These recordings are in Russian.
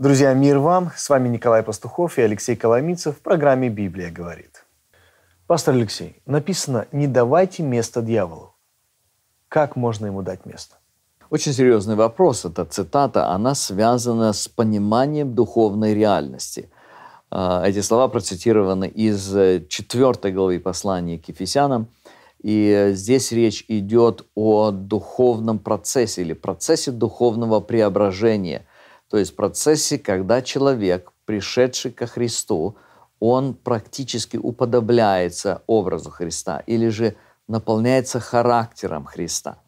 Друзья, мир вам! С вами Николай Пастухов и Алексей Коломицев в программе «Библия говорит». Пастор Алексей, написано «Не давайте место дьяволу». Как можно ему дать место? Очень серьезный вопрос. Эта цитата, она связана с пониманием духовной реальности. А, эти слова процитированы из 4 э, главы послания к Ефесянам. И э, здесь речь идет о духовном процессе или процессе духовного преображения то есть в процессе, когда человек, пришедший ко Христу, он практически уподобляется образу Христа или же наполняется характером Христа.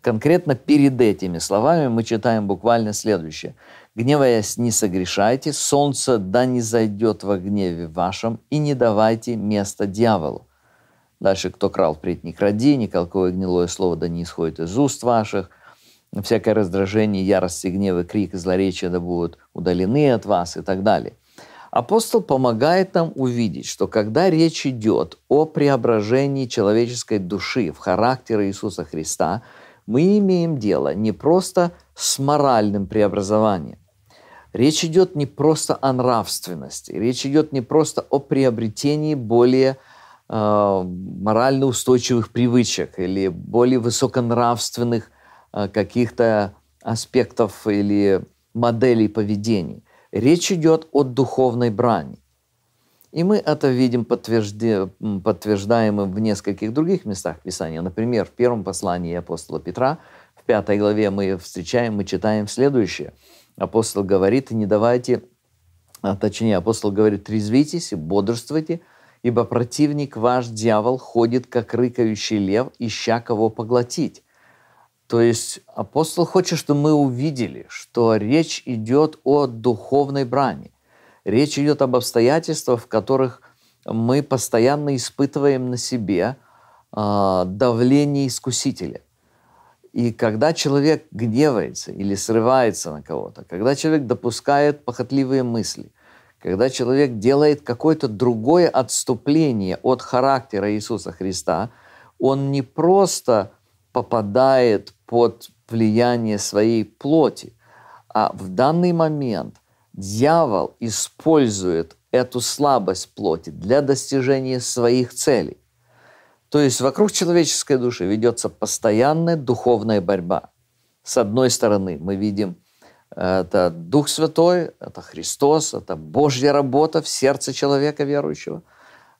Конкретно перед этими словами мы читаем буквально следующее. «Гневаясь, не согрешайте, солнце да не зайдет во гневе вашем, и не давайте места дьяволу». Дальше, кто крал, впредь не кради, никакое гнилое слово да не исходит из уст ваших, всякое раздражение, ярость и гнев, и крик, и злоречие да будут удалены от вас и так далее. Апостол помогает нам увидеть, что когда речь идет о преображении человеческой души в характер Иисуса Христа, мы имеем дело не просто с моральным преобразованием. Речь идет не просто о нравственности, речь идет не просто о приобретении более э, морально устойчивых привычек или более высоконравственных Э, каких-то аспектов или моделей поведения. Речь идет о духовной брани. И мы это видим подтвержди... подтверждаем в нескольких других местах Писания. Например, в первом послании апостола Петра, в пятой главе мы встречаем, мы читаем следующее. Апостол говорит, не давайте, а точнее, апостол говорит, трезвитесь и бодрствуйте, ибо противник ваш, дьявол, ходит, как рыкающий лев, ища кого поглотить. То есть апостол хочет, чтобы мы увидели, что речь идет о духовной брани. Речь идет об обстоятельствах, в которых мы постоянно испытываем на себе э, давление искусителя. И когда человек гневается или срывается на кого-то, когда человек допускает похотливые мысли, когда человек делает какое-то другое отступление от характера Иисуса Христа, он не просто попадает под влияние своей плоти. А в данный момент дьявол использует эту слабость плоти для достижения своих целей. То есть вокруг человеческой души ведется постоянная духовная борьба. С одной стороны, мы видим, это Дух Святой, это Христос, это Божья работа в сердце человека верующего.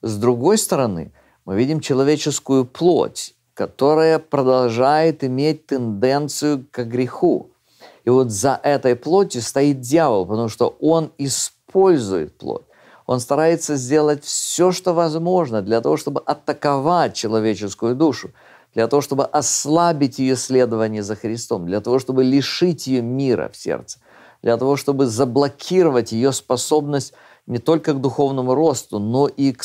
С другой стороны, мы видим человеческую плоть которая продолжает иметь тенденцию к греху. И вот за этой плотью стоит дьявол, потому что он использует плоть. Он старается сделать все, что возможно для того, чтобы атаковать человеческую душу, для того, чтобы ослабить ее следование за Христом, для того, чтобы лишить ее мира в сердце, для того, чтобы заблокировать ее способность не только к духовному росту, но и к,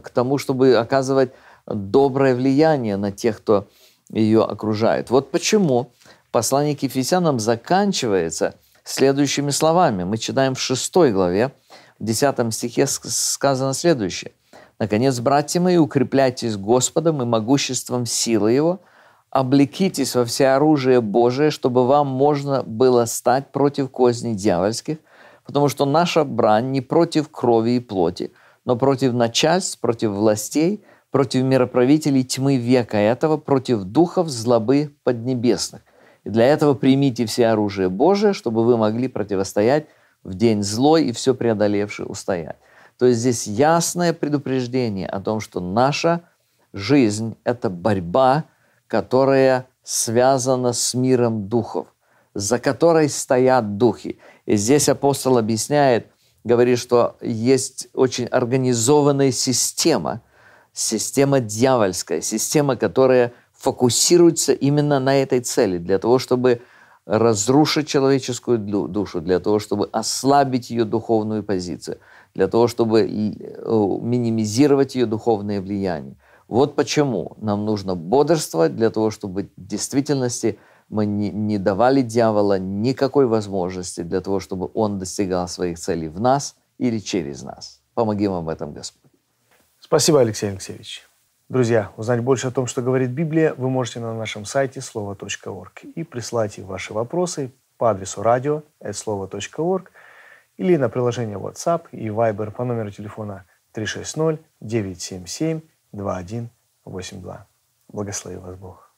к тому, чтобы оказывать доброе влияние на тех, кто ее окружает. Вот почему послание к Ефесянам заканчивается следующими словами. Мы читаем в 6 главе, в 10 стихе сказано следующее. «Наконец, братья мои, укрепляйтесь Господом и могуществом силы Его, облекитесь во все оружие Божие, чтобы вам можно было стать против козней дьявольских, потому что наша брань не против крови и плоти, но против начальств, против властей – против мироправителей тьмы века этого, против духов злобы поднебесных. И для этого примите все оружие Божие, чтобы вы могли противостоять в день злой и все преодолевший устоять. То есть здесь ясное предупреждение о том, что наша жизнь – это борьба, которая связана с миром духов, за которой стоят духи. И здесь апостол объясняет, говорит, что есть очень организованная система – система дьявольская, система, которая фокусируется именно на этой цели, для того, чтобы разрушить человеческую душу, для того, чтобы ослабить ее духовную позицию, для того, чтобы э, минимизировать ее духовное влияние. Вот почему нам нужно бодрствовать, для того, чтобы в действительности мы не давали дьявола никакой возможности для того, чтобы он достигал своих целей в нас или через нас. Помоги нам в этом, Господь. Спасибо, Алексей Алексеевич. Друзья, узнать больше о том, что говорит Библия, вы можете на нашем сайте слово.орг и прислать ваши вопросы по адресу радио слово.орг или на приложение WhatsApp и Viber по номеру телефона 360 977 2182. Благослови вас Бог.